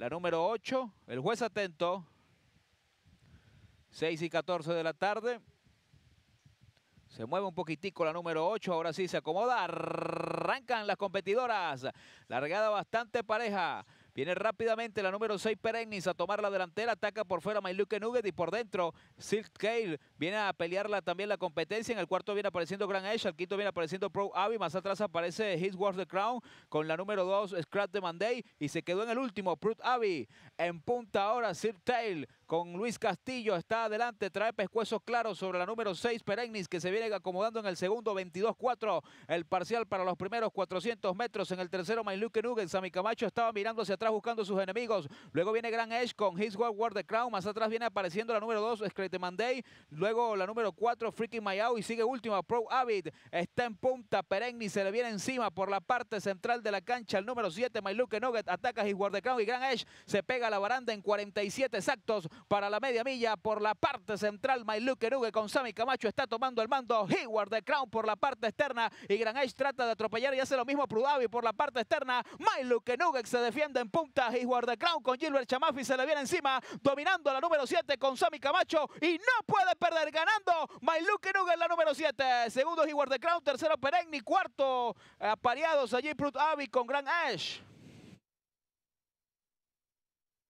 La número 8, el juez atento. 6 y 14 de la tarde. Se mueve un poquitico la número 8, ahora sí se acomoda. Arrancan las competidoras. Largada bastante pareja. Viene rápidamente la número 6 Perennis a tomar la delantera. Ataca por fuera Mayluke Nugget y por dentro Silk Tail Viene a pelearla también la competencia. En el cuarto viene apareciendo Grand Edge. Al quinto viene apareciendo Pro Avi. Más atrás aparece His the Crown con la número 2 Scratch de Monday. Y se quedó en el último Pro Avi. En punta ahora Silk Tail con Luis Castillo. Está adelante. Trae pescuezos claros sobre la número 6 Perenis que se viene acomodando en el segundo 22-4. El parcial para los primeros 400 metros. En el tercero Mayluke Nugget. Sami Camacho estaba mirando hacia atrás buscando sus enemigos. Luego viene Gran Edge con His World War the Crown. Más atrás viene apareciendo la número 2, Screte Monday. Luego la número 4, Freaking Mayao. Y sigue última, Pro Avid. Está en punta. Perenni se le viene encima por la parte central de la cancha. El número 7, Mailuke Nugget. Ataca His World the Crown. Y Gran Edge se pega a la baranda en 47 exactos para la media milla. Por la parte central, Mailuke Nugget con Sammy Camacho está tomando el mando. Heward the Crown por la parte externa. Y Gran Edge trata de atropellar y hace lo mismo Prudavi por la parte externa. My Luke Nugget se defiende en punta y guarda con Gilbert Chamafi se le viene encima, dominando la número 7 con Sami Camacho y no puede perder ganando Mailuke no la número 7. Segundo Higuard de Crown, tercero Perenni, cuarto eh, apareados allí Prut Avi con Gran Ash.